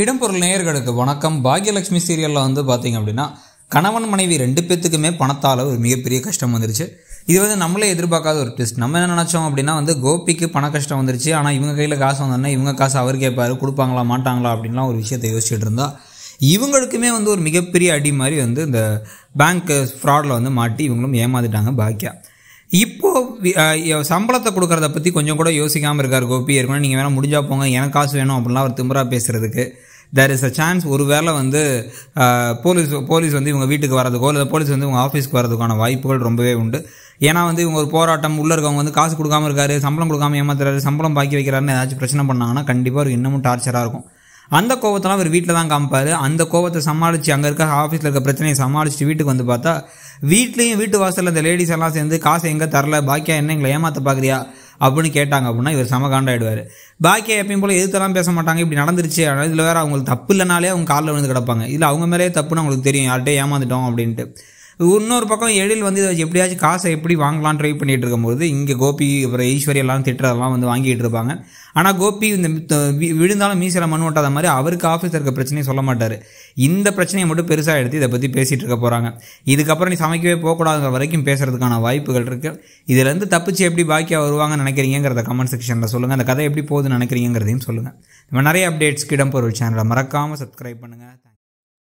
இடம்பொருள் நேயர்களுக்கு வணக்கம் பாக்யலட்சுமி சீரியலில் வந்து பார்த்திங்க அப்படின்னா கணவன் மனைவி ரெண்டு பேத்துக்குமே பணத்தால் ஒரு மிகப்பெரிய கஷ்டம் வந்துருச்சு இது வந்து நம்மளே எதிர்பார்க்காத ஒரு ட்விஸ்ட் நம்ம என்ன நினச்சோம் அப்படின்னா வந்து கோபிக்கு பண கஷ்டம் வந்துருச்சு ஆனால் இவங்க கையில் காசு வந்தோன்னா இவங்க காசு அவர் கேட்பார் கொடுப்பாங்களா மாட்டாங்களா அப்படின்லாம் ஒரு விஷயத்தை யோசிச்சுட்டு இருந்தா இவங்களுக்குமே வந்து ஒரு மிகப்பெரிய அடி மாதிரி வந்து இந்த பேங்க் ஃப்ராடில் வந்து மாட்டி இவங்களும் ஏமாந்துட்டாங்க பாக்கியா சம்பளத்தை கொடுக்குறத பற்றி கொஞ்சம் கூட யோசிக்காமல் இருக்கார் கோபி ஏற்கனவே நீங்கள் வேணால் முடிஞ்சால் போங்க எனக்கு காசு வேணும் அப்படிலாம் அவர் திம்பராக பேசுகிறதுக்கு தேர் இஸ் அ சான்ஸ் ஒரு வேளை வந்து போலீஸ் போலீஸ் வந்து இவங்க வீட்டுக்கு வரதுக்கோ இல்லை போலீஸ் வந்து இவங்க ஆஃபீஸ்க்கு வரதுக்கான வாய்ப்புகள் ரொம்பவே உண்டு ஏன்னா வந்து இவங்க ஒரு போராட்டம் உள்ளே இருக்கவங்க வந்து காசு கொடுக்காமல் இருக்காரு சம்பளம் கொடுக்காம ஏமாத்துறாரு சம்பளம் பாக்கி வைக்கிறாருன்னு ஏதாச்சும் பிரச்சனை பண்ணாங்கன்னா கண்டிப்பாக ஒரு இன்னமும் டார்ச்சராக இருக்கும் அந்த கோவத்தெல்லாம் அவர் வீட்டில் தான் காமிப்பார் அந்த கோவத்தை சமாளித்து அங்கே இருக்க ஆஃபீஸில் இருக்க பிரச்சனையை சமாளிச்சுட்டு வீட்டுக்கு வந்து பார்த்தா வீட்லேயும் வீட்டு வாசலில் இந்த லேடிஸ் எல்லாம் சேர்ந்து காசை எங்கே தரல பாக்கியா என்ன எங்களை ஏமாற்ற பார்க்குறியா அப்படின்னு கேட்டாங்க அப்படின்னா இவர் சம காண்டாயிடுவார் பாக்கியா எப்பயும் போல் எதுத்தெல்லாம் பேச மாட்டாங்க இப்படி நடந்துருச்சு அதனால் இதில் வேறு அவங்களுக்கு தப்பு இல்லைனாலே அவங்க காலில் விழுந்து கிடப்பாங்க இல்லை அவங்க மேலேயே தப்புன்னு அவங்களுக்கு தெரியும் யார்கிட்டே ஏமாந்துட்டோம் அப்படின்ட்டு இன்னொரு பக்கம் எழில் வந்து இதை எப்படியாச்சும் காசை எப்படி வாங்கலாம் ட்ரை பண்ணிகிட்டு இருக்கும்போது இங்கே கோபி அப்புறம் எல்லாம் திட்டுறதெல்லாம் வந்து வாங்கிட்டு இருப்பாங்க ஆனால் கோபி இந்த விழுந்தாலும் மீசில மண் ஓட்டாத மாதிரி அவருக்கு ஆஃபீஸில் இருக்க பிரச்சனையும் சொல்ல மாட்டார் இந்த பிரச்சனையை மட்டும் பெருசாக எடுத்து இதை பற்றி பேசிகிட்டு இருக்க போகிறாங்க இதுக்கப்புறம் நீ சமைக்கவே போகக்கூடாதுங்கிற வரைக்கும் பேசுகிறதுக்கான வாய்ப்புகள் இருக்குது இதிலேருந்து தப்பிச்சு எப்படி பாக்கியாக வருவாங்கன்னு நினைக்கிறீங்கிறத கமெண்ட் செக்ஷனில் சொல்லுங்கள் அந்த கதை எப்படி போகுதுன்னு நினைக்கிறீங்கிறதையும் சொல்லுங்கள் நம்ம நிறைய அப்டேட்ஸ்க்கு கிடம்பொருள் சேனலை மறக்காமல் சப்ஸ்கிரைப் பண்ணுங்கள்